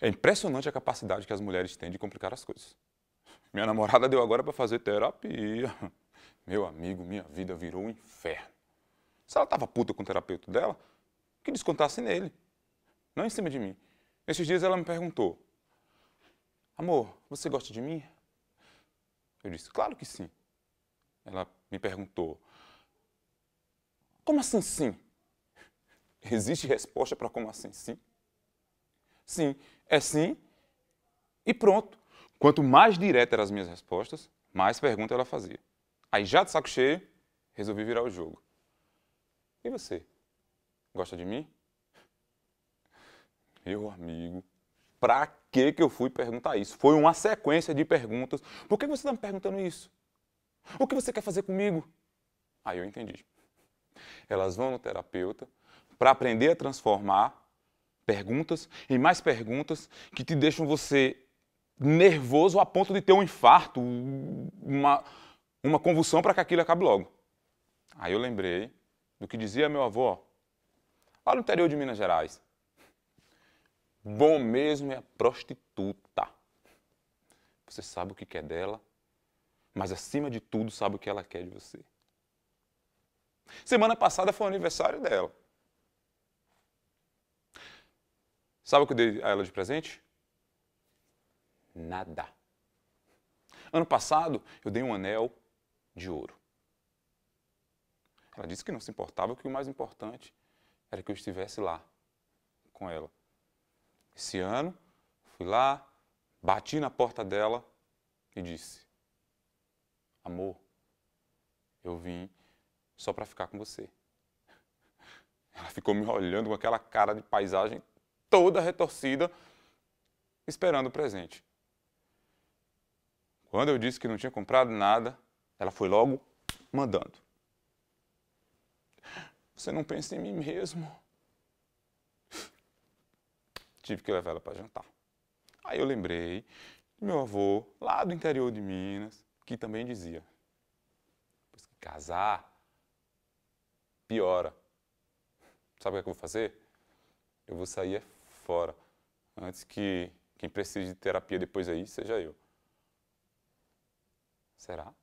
É impressionante a capacidade que as mulheres têm de complicar as coisas. Minha namorada deu agora para fazer terapia. Meu amigo, minha vida virou um inferno. Se ela estava puta com o terapeuta dela, que descontasse nele, não em cima de mim. Nesses dias ela me perguntou: Amor, você gosta de mim? Eu disse: Claro que sim. Ela me perguntou: Como assim sim? Existe resposta para como assim sim? sim, é sim e pronto. Quanto mais direta eram as minhas respostas, mais pergunta ela fazia. Aí já de saco cheio, resolvi virar o jogo. E você? Gosta de mim? Meu amigo, pra que que eu fui perguntar isso? Foi uma sequência de perguntas. Por que você está me perguntando isso? O que você quer fazer comigo? Aí eu entendi. Elas vão no terapeuta para aprender a transformar perguntas e mais perguntas que te deixam você nervoso a ponto de ter um infarto, uma, uma convulsão para que aquilo acabe logo. Aí eu lembrei do que dizia meu avô, lá no interior de Minas Gerais. Bom mesmo é a prostituta. Você sabe o que quer dela, mas acima de tudo sabe o que ela quer de você. Semana passada foi o aniversário dela. Sabe o que eu dei a ela de presente? Nada. Ano passado, eu dei um anel de ouro. Ela disse que não se importava, que o mais importante era que eu estivesse lá com ela. Esse ano, fui lá, bati na porta dela e disse: Amor, eu vim só para ficar com você. Ela ficou me olhando com aquela cara de paisagem toda retorcida, esperando o presente. Quando eu disse que não tinha comprado nada, ela foi logo mandando. Você não pensa em mim mesmo. Tive que levar ela para jantar. Aí eu lembrei do meu avô, lá do interior de Minas, que também dizia: casar, piora. Sabe o que, é que eu vou fazer? Eu vou sair fora. Antes que quem precise de terapia depois aí seja eu. Será?